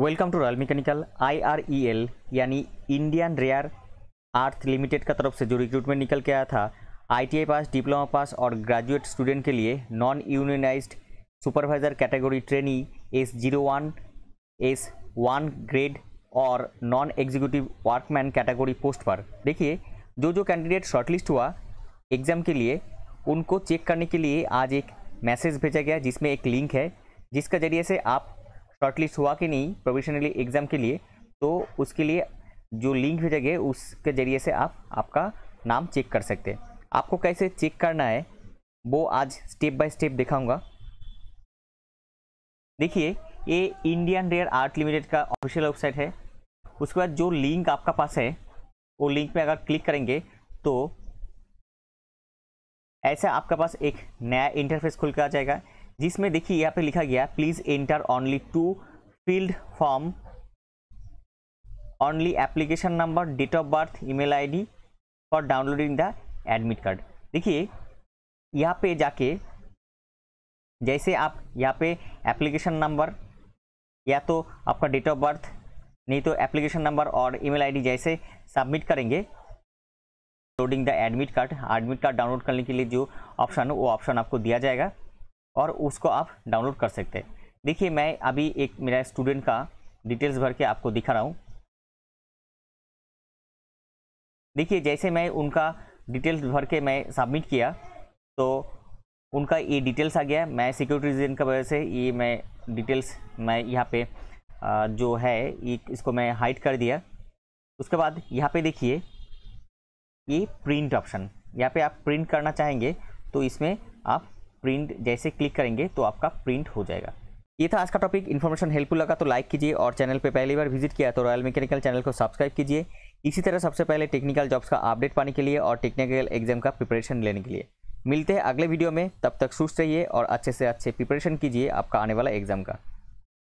welcome to royal mechanical IREL यानी Indian rare आर्थ limited का तरफ से जो रिक्रूटमेंट निकल के आया था आईटीआई पास डिप्लोमा पास और ग्रेजुएट स्टूडेंट के लिए non unionise supervisor category trainee S zero one S one grade और non executive workman category post पर देखिए जो जो कैंडिडेट शॉर्टलिस्ट हुआ एग्ज़ाम के लिए उनको चेक करने के लिए आज एक मैसेज भेजा गया जिसमें एक लिंक है जिसका जरिए से आप शॉर्टलिस्ट हुआ कि नहीं प्रोविशनली एग्ज़ाम के लिए तो उसके लिए जो लिंक भेजेंगे उसके ज़रिए से आप आपका नाम चेक कर सकते हैं आपको कैसे चेक करना है वो आज स्टेप बाय स्टेप दिखाऊंगा देखिए ये इंडियन रेयर आर्ट लिमिटेड का ऑफिशियल वेबसाइट है उसके बाद जो लिंक आपका पास है वो लिंक में अगर क्लिक करेंगे तो ऐसा आपके पास एक नया इंटरफेस खुल कर आ जाएगा जिसमें देखिए यहाँ पे लिखा गया please enter only two field form only application number date of birth email ID for downloading the admit card देखिए यहाँ पे जाके जैसे आप यहाँ पे एप्लीकेशन नंबर या तो आपका डेट ऑफ बर्थ नहीं तो एप्लीकेशन नंबर और ईमेल आईडी जैसे सबमिट करेंगे loading the admit card admit card download करने के लिए जो ऑप्शन है वो ऑप्शन आपको दिया जाएगा और उसको आप डाउनलोड कर सकते हैं देखिए मैं अभी एक मेरा स्टूडेंट का डिटेल्स भर के आपको दिखा रहा हूँ देखिए जैसे मैं उनका डिटेल्स भर के मैं सबमिट किया तो उनका ये डिटेल्स आ गया मैं सिक्योरिटी रीजन की वजह से ये मैं डिटेल्स मैं यहाँ पे जो है इसको मैं हाइड कर दिया उसके बाद यहाँ पे देखिए ये प्रिंट ऑप्शन यहाँ पे आप प्रिंट करना चाहेंगे तो इसमें आप प्रिंट जैसे क्लिक करेंगे तो आपका प्रिंट हो जाएगा ये था आज का टॉपिक इन्फॉर्मेशन हेल्पफुल लगा तो लाइक कीजिए और चैनल पे पहली बार विजिट किया तो रॉयल मैकेनिकल चैनल को सब्सक्राइब कीजिए इसी तरह सबसे पहले टेक्निकल जॉब्स का अपडेट पाने के लिए और टेक्निकल एग्जाम का प्रिपरेशन लेने के लिए मिलते हैं अगले वीडियो में तब तक सुस्त रहिए और अच्छे से अच्छे प्रिपरेशन कीजिए आपका आने वाला एग्जाम का